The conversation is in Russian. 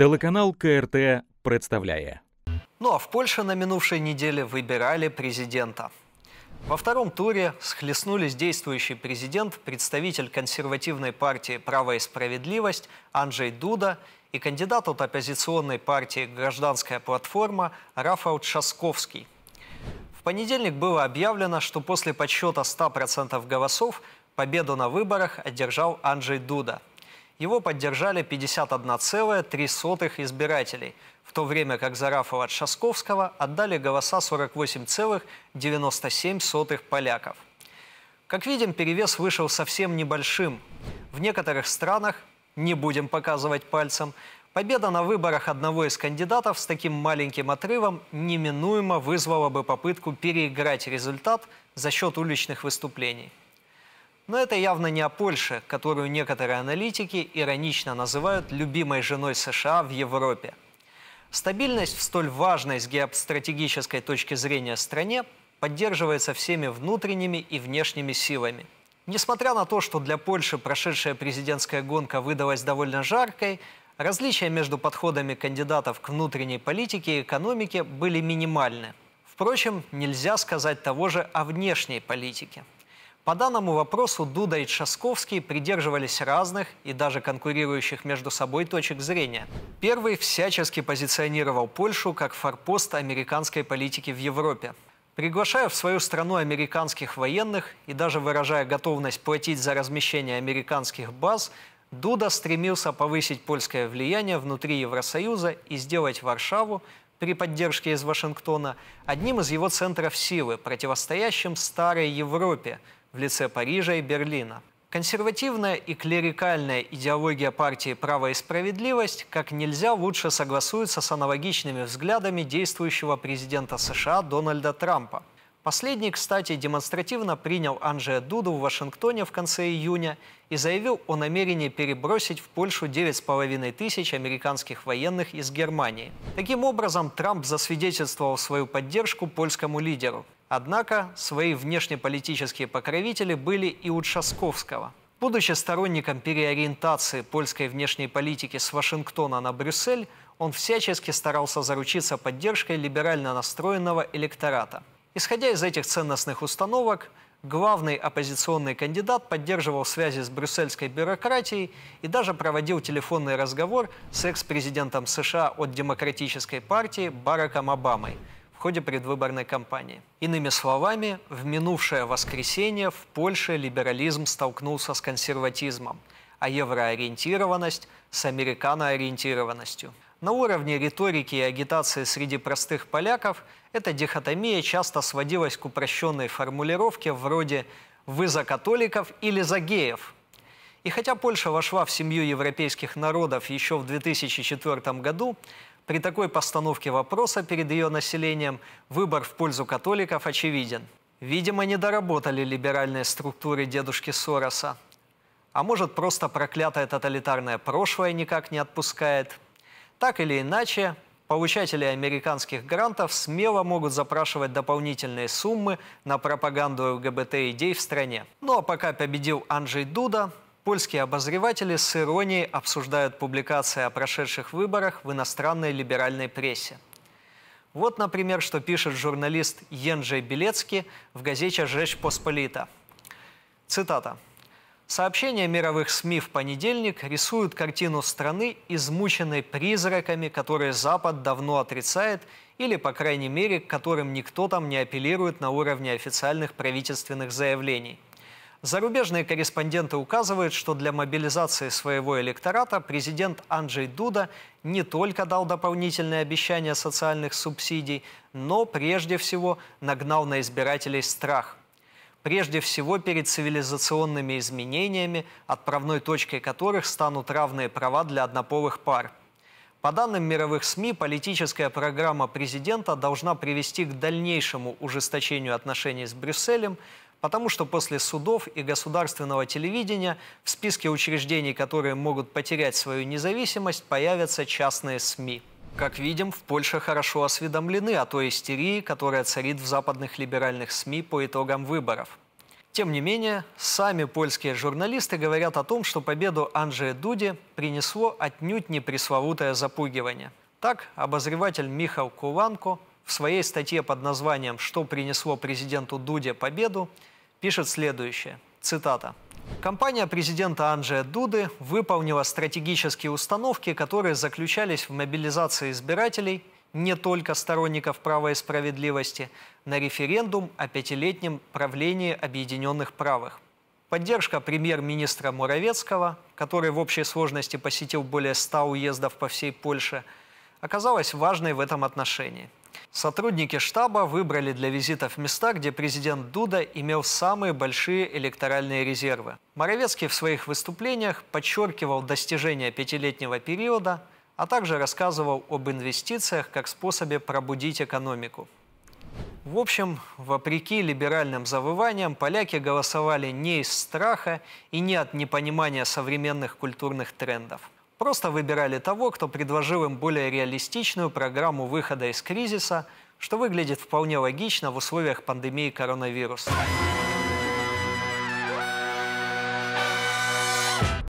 Телеканал КРТ представляет. Ну а в Польше на минувшей неделе выбирали президента. Во втором туре схлестнулись действующий президент, представитель консервативной партии «Право и справедливость» Анджей Дуда и кандидат от оппозиционной партии «Гражданская платформа» Рафаэл Часковский. В понедельник было объявлено, что после подсчета 100% голосов победу на выборах одержал Анджей Дуда – его поддержали 51,03 избирателей, в то время как за от Шасковского отдали голоса 48,97 поляков. Как видим, перевес вышел совсем небольшим. В некоторых странах, не будем показывать пальцем, победа на выборах одного из кандидатов с таким маленьким отрывом неминуемо вызвала бы попытку переиграть результат за счет уличных выступлений. Но это явно не о Польше, которую некоторые аналитики иронично называют любимой женой США в Европе. Стабильность в столь важной с геостратегической точки зрения стране поддерживается всеми внутренними и внешними силами. Несмотря на то, что для Польши прошедшая президентская гонка выдалась довольно жаркой, различия между подходами кандидатов к внутренней политике и экономике были минимальны. Впрочем, нельзя сказать того же о внешней политике. По данному вопросу Дуда и Часковский придерживались разных и даже конкурирующих между собой точек зрения. Первый всячески позиционировал Польшу как форпост американской политики в Европе. Приглашая в свою страну американских военных и даже выражая готовность платить за размещение американских баз, Дуда стремился повысить польское влияние внутри Евросоюза и сделать Варшаву при поддержке из Вашингтона одним из его центров силы, противостоящим старой Европе – в лице Парижа и Берлина. Консервативная и клерикальная идеология партии «Право и справедливость» как нельзя лучше согласуется с аналогичными взглядами действующего президента США Дональда Трампа. Последний, кстати, демонстративно принял Анджея Дуду в Вашингтоне в конце июня и заявил о намерении перебросить в Польшу 9,5 тысяч американских военных из Германии. Таким образом, Трамп засвидетельствовал свою поддержку польскому лидеру. Однако свои внешнеполитические покровители были и у Часковского. Будучи сторонником переориентации польской внешней политики с Вашингтона на Брюссель, он всячески старался заручиться поддержкой либерально настроенного электората. Исходя из этих ценностных установок, главный оппозиционный кандидат поддерживал связи с брюссельской бюрократией и даже проводил телефонный разговор с экс-президентом США от Демократической партии Бараком Обамой – ходе предвыборной кампании. Иными словами, в минувшее воскресенье в Польше либерализм столкнулся с консерватизмом, а евроориентированность с американоориентированностью. На уровне риторики и агитации среди простых поляков эта дихотомия часто сводилась к упрощенной формулировке вроде «вы за католиков или за геев», и хотя Польша вошла в семью европейских народов еще в 2004 году, при такой постановке вопроса перед ее населением выбор в пользу католиков очевиден. Видимо, не доработали либеральные структуры дедушки Сороса. А может, просто проклятое тоталитарное прошлое никак не отпускает. Так или иначе, получатели американских грантов смело могут запрашивать дополнительные суммы на пропаганду ЛГБТ-идей в стране. Ну а пока победил Анджей Дуда, польские обозреватели с иронией обсуждают публикации о прошедших выборах в иностранной либеральной прессе. Вот, например, что пишет журналист Енджей Белецкий в газете «Жечь Посполита». Цитата. Сообщения мировых СМИ в понедельник рисуют картину страны, измученной призраками, которые Запад давно отрицает или, по крайней мере, к которым никто там не апеллирует на уровне официальных правительственных заявлений – Зарубежные корреспонденты указывают, что для мобилизации своего электората президент Анджей Дуда не только дал дополнительные обещания социальных субсидий, но прежде всего нагнал на избирателей страх. Прежде всего перед цивилизационными изменениями, отправной точкой которых станут равные права для однополых пар. По данным мировых СМИ, политическая программа президента должна привести к дальнейшему ужесточению отношений с Брюсселем, Потому что после судов и государственного телевидения в списке учреждений, которые могут потерять свою независимость, появятся частные СМИ. Как видим, в Польше хорошо осведомлены о той истерии, которая царит в западных либеральных СМИ по итогам выборов. Тем не менее, сами польские журналисты говорят о том, что победу Анджея Дуди принесло отнюдь не пресловутое запугивание. Так, обозреватель Михаил Куванко – в своей статье под названием «Что принесло президенту Дуде победу» пишет следующее, цитата. Компания президента Анджея Дуды выполнила стратегические установки, которые заключались в мобилизации избирателей, не только сторонников права и справедливости, на референдум о пятилетнем правлении объединенных правых. Поддержка премьер-министра Муравецкого, который в общей сложности посетил более 100 уездов по всей Польше, оказалась важной в этом отношении – Сотрудники штаба выбрали для визитов места, где президент Дуда имел самые большие электоральные резервы. Моровецкий в своих выступлениях подчеркивал достижения пятилетнего периода, а также рассказывал об инвестициях как способе пробудить экономику. В общем, вопреки либеральным завываниям, поляки голосовали не из страха и не от непонимания современных культурных трендов – Просто выбирали того, кто предложил им более реалистичную программу выхода из кризиса, что выглядит вполне логично в условиях пандемии коронавируса.